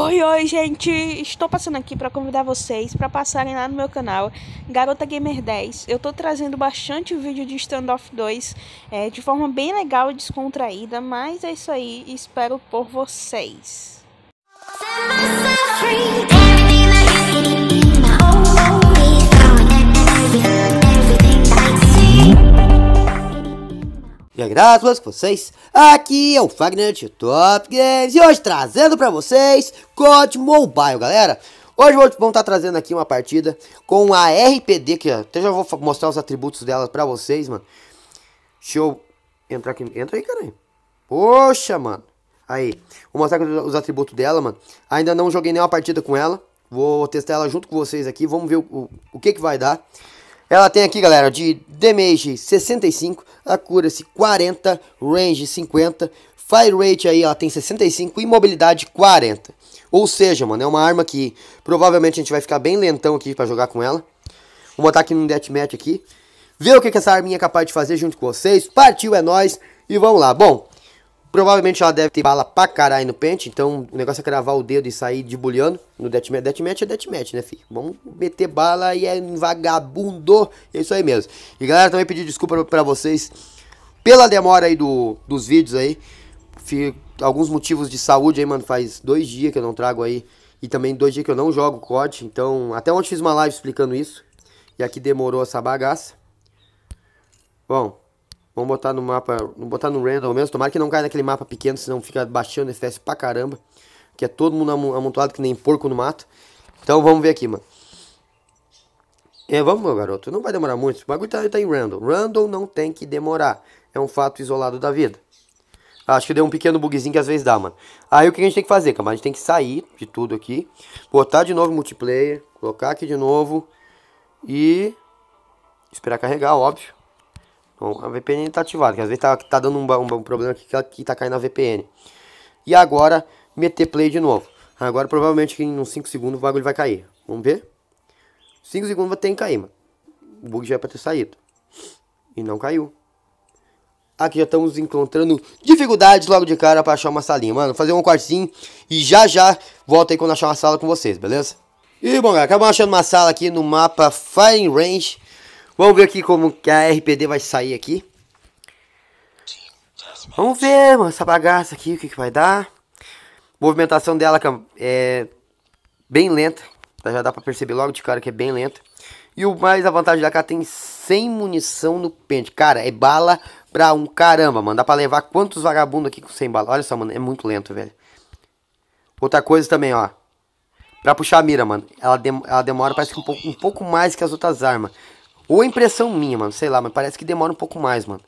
Oi, oi, gente! Estou passando aqui para convidar vocês para passarem lá no meu canal Garota Gamer 10. Eu estou trazendo bastante vídeo de Standoff 2 é, de forma bem legal e descontraída, mas é isso aí. Espero por vocês. Graças com vocês. Aqui é o Fagner de Top Games e hoje trazendo para vocês COD Mobile, galera. Hoje vamos estar tá trazendo aqui uma partida com a RPD, que até já vou mostrar os atributos dela para vocês, mano. Deixa eu entrar aqui. Entra aí, caralho. Poxa, mano. Aí, vou mostrar os atributos dela, mano. Ainda não joguei nenhuma partida com ela. Vou testar ela junto com vocês aqui. Vamos ver o, o, o que que vai dar. Ela tem aqui, galera, de damage 65, a se 40, range 50, fire rate aí ela tem 65 e mobilidade 40. Ou seja, mano, é uma arma que provavelmente a gente vai ficar bem lentão aqui pra jogar com ela. Vou botar aqui num deathmatch aqui. Ver o que, que essa arminha é capaz de fazer junto com vocês. Partiu, é nós e vamos lá. Bom, Provavelmente ela deve ter bala pra caralho no pente, então o negócio é cravar o dedo e sair de debulhando no deathmatch. Deathmatch é deathmatch, né, filho? Vamos meter bala e é vagabundo, é isso aí mesmo. E galera, também pedir desculpa pra vocês pela demora aí do, dos vídeos aí. Fico, alguns motivos de saúde aí, mano, faz dois dias que eu não trago aí. E também dois dias que eu não jogo COD, então até ontem fiz uma live explicando isso. E aqui demorou essa bagaça. Bom, Vamos botar no mapa, botar no random mesmo. Tomara que não caia naquele mapa pequeno, senão fica baixando FPS pra caramba. Que é todo mundo amontoado que nem porco no mato. Então vamos ver aqui, mano. É, vamos, meu garoto. Não vai demorar muito. O bagulho tá, tá em random. Random não tem que demorar. É um fato isolado da vida. Ah, acho que deu um pequeno bugzinho que às vezes dá, mano. Aí o que a gente tem que fazer, camarada? A gente tem que sair de tudo aqui. Botar de novo multiplayer. Colocar aqui de novo. E... Esperar carregar, óbvio. Bom, então, a VPN está ativada, que às vezes tá, tá dando um, um, um problema aqui que, que tá caindo a VPN. E agora, meter play de novo. Agora, provavelmente, em uns 5 segundos o bagulho vai cair. Vamos ver? 5 segundos vai ter que cair, mano. O bug já é pra ter saído. E não caiu. Aqui já estamos encontrando dificuldades logo de cara para achar uma salinha, mano. Fazer um quartinho e já já volto aí quando achar uma sala com vocês, beleza? E bom, galera, acabamos achando uma sala aqui no mapa Firing Range. Vamos ver aqui como que a RPD vai sair aqui. Vamos ver, mano, essa bagaça aqui, o que, que vai dar. Movimentação dela é bem lenta. Tá, já dá pra perceber logo de cara que é bem lenta. E o mais a vantagem da cara tem 100 munição no pente. Cara, é bala pra um caramba, mano. Dá pra levar quantos vagabundos aqui com 100 balas. Olha só, mano, é muito lento, velho. Outra coisa também, ó. Pra puxar a mira, mano. Ela, dem ela demora, parece que um pouco, um pouco mais que as outras armas. Ou impressão minha, mano, sei lá, mas parece que demora um pouco mais, mano.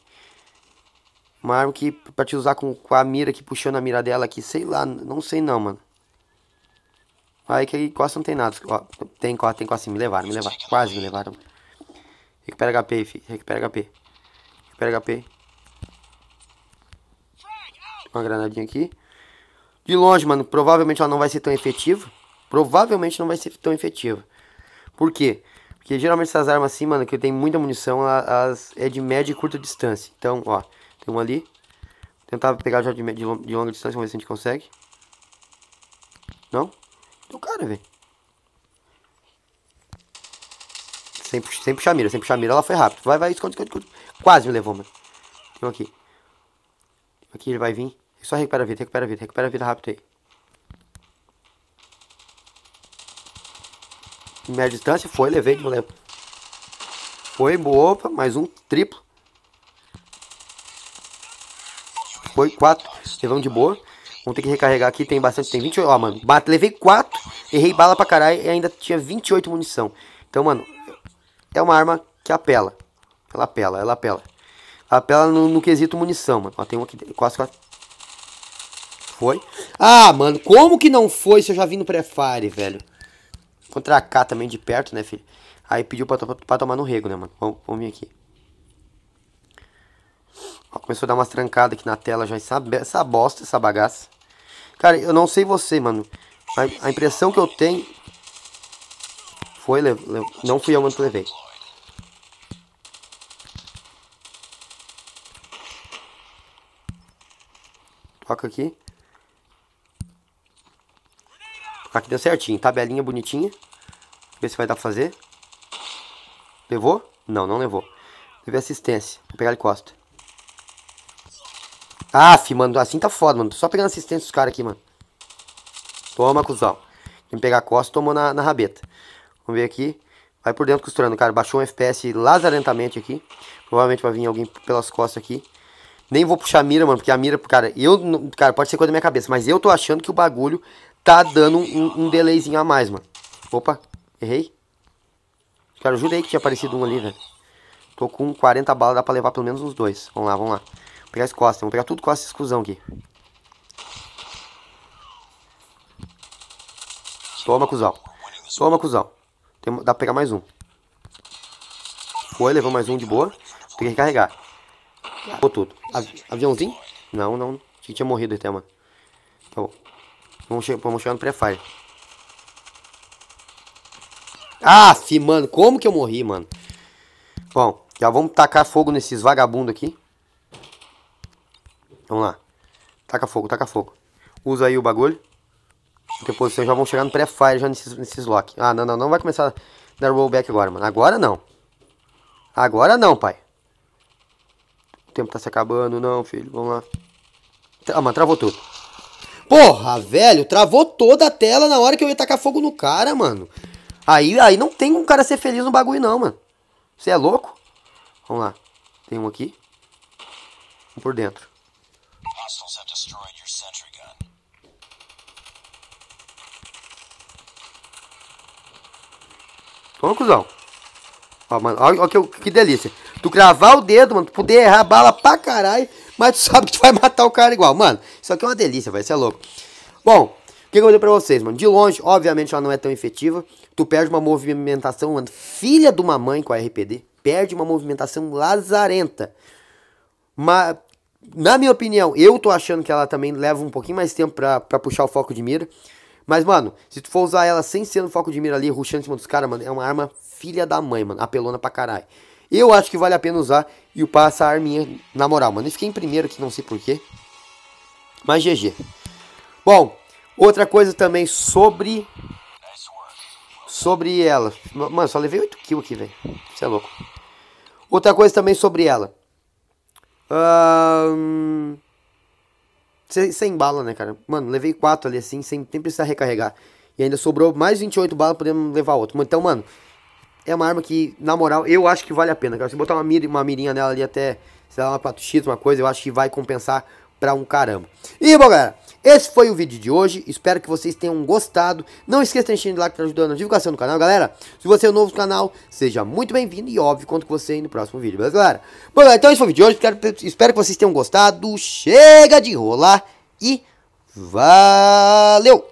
Uma arma que pra te usar com, com a mira aqui, puxando a mira dela aqui, sei lá, não sei não, mano. Aí que quase não tem nada. Ó, tem quase, tem quase, me levaram, me levaram, quase me levaram. Recupera HP, filho, recupera HP. Recupera HP. Uma granadinha aqui. De longe, mano, provavelmente ela não vai ser tão efetiva. Provavelmente não vai ser tão efetiva. Por quê? Porque geralmente essas armas assim, mano, que tem muita munição, elas é de média e curta distância. Então, ó, tem uma ali. Vou tentar pegar já de, de, de longa distância, vamos ver se a gente consegue. Não? Do então, cara, velho. Sem, sem puxar a mira, sem puxar mira, ela foi rápido. Vai, vai, esconde, esconde, esconde. Quase me levou, mano. Tem um aqui. Aqui ele vai vir. Só recupera a vida, recupera a vida, recupera a vida rápido aí. Minha distância foi, levei de lembro. Foi, boa, opa, mais um triplo. Foi quatro, levamos de boa. Vamos ter que recarregar aqui, tem bastante, tem 28, ó, mano. Bate, levei quatro, errei bala pra caralho e ainda tinha 28 munição. Então, mano, é uma arma que apela. Ela apela, ela apela. Ela apela no, no quesito munição, mano. Ó, tem um aqui, quase, quase. Foi. Ah, mano, como que não foi se eu já vim no pré-fire, velho? Contra a K também de perto, né, filho? Aí pediu pra, pra, pra tomar no rego, né, mano? Vamos, vir aqui. Ó, começou a dar umas trancadas aqui na tela já. Essa, essa bosta, essa bagaça. Cara, eu não sei você, mano. A, a impressão que eu tenho... Foi, le, le, não fui eu, mano, que levei. Toca aqui. Aqui deu certinho. Tabelinha bonitinha. Ver se vai dar pra fazer. Levou? Não, não levou. Teve assistência. Vou pegar ele costa. Aff, mano. Assim tá foda, mano. Tô só pegando assistência dos caras aqui, mano. Toma, cuzão. vem pegar a costa, tomou na, na rabeta. Vamos ver aqui. Vai por dentro costurando, cara. Baixou um FPS lazarentamente aqui. Provavelmente vai vir alguém pelas costas aqui. Nem vou puxar a mira, mano, porque a mira, cara, eu, cara, pode ser coisa da minha cabeça, mas eu tô achando que o bagulho tá dando um, um delayzinho a mais, mano. Opa, errei. Cara, eu aí que tinha aparecido um ali, velho. Tô com 40 balas, dá pra levar pelo menos uns dois. Vamos lá, vamos lá. Vou pegar as costas, vamos pegar tudo com essa exclusão aqui. Toma, cuzão. Toma, cuzão. Tem, dá pra pegar mais um. Foi, levou mais um de boa. Tem que recarregar. Pô, tudo. aviãozinho? Não, não. Acho que tinha morrido até, mano. Tá bom. Vamos, che vamos chegar no pré-fire. Ah, mano, como que eu morri, mano? Bom, já vamos tacar fogo nesses vagabundos aqui. Vamos lá. Taca fogo, taca fogo. Usa aí o bagulho. depois vocês já vão chegar no pré-fire, já nesses, nesses lock. Ah, não, não, não vai começar a dar rollback agora, mano. Agora não. Agora não, pai. O tempo tá se acabando, não, filho. Vamos lá. Ah, mano, travou tudo. Porra, velho, travou toda a tela na hora que eu ia tacar fogo no cara, mano. Aí, aí não tem um cara ser feliz no bagulho, não, mano. Você é louco? Vamos lá. Tem um aqui. Um por dentro. Toma, cuzão. Ó, mano, ó, ó que, que delícia. Tu cravar o dedo, mano, tu poder errar a bala pra caralho, mas tu sabe que tu vai matar o cara igual. Mano, isso aqui é uma delícia, vai ser é louco. Bom, o que, eu eu dizer pra vocês, mano? De longe, obviamente, ela não é tão efetiva. Tu perde uma movimentação, mano, filha de uma mãe com a RPD. Perde uma movimentação lazarenta. Mas, na minha opinião, eu tô achando que ela também leva um pouquinho mais tempo pra, pra puxar o foco de mira. Mas, mano, se tu for usar ela sem ser no foco de mira ali, ruxando em cima dos caras, mano, é uma arma filha da mãe, mano. Apelona pra caralho. Eu acho que vale a pena usar e o passa a arminha na moral, mano. Eu fiquei em primeiro aqui, não sei porquê. Mas GG. Bom, outra coisa também sobre... Sobre ela. Mano, só levei 8 kills aqui, velho. Você é louco. Outra coisa também sobre ela. Sem, sem bala, né, cara? Mano, levei 4 ali assim, sem, sem precisar recarregar. E ainda sobrou mais 28 balas, podemos levar outro. Então, mano, é uma arma que, na moral, eu acho que vale a pena, cara. Se botar uma, mir uma mirinha nela ali até, sei lá, uma 4 x uma coisa, eu acho que vai compensar pra um caramba. E bom, galera, esse foi o vídeo de hoje. Espero que vocês tenham gostado. Não esqueça de deixar o like para ajudar na divulgação do canal, galera. Se você é novo no canal, seja muito bem-vindo e óbvio, conto com você no próximo vídeo, beleza, galera? Bom, galera, então esse foi o vídeo de hoje. Espero, espero que vocês tenham gostado. Chega de enrolar e valeu!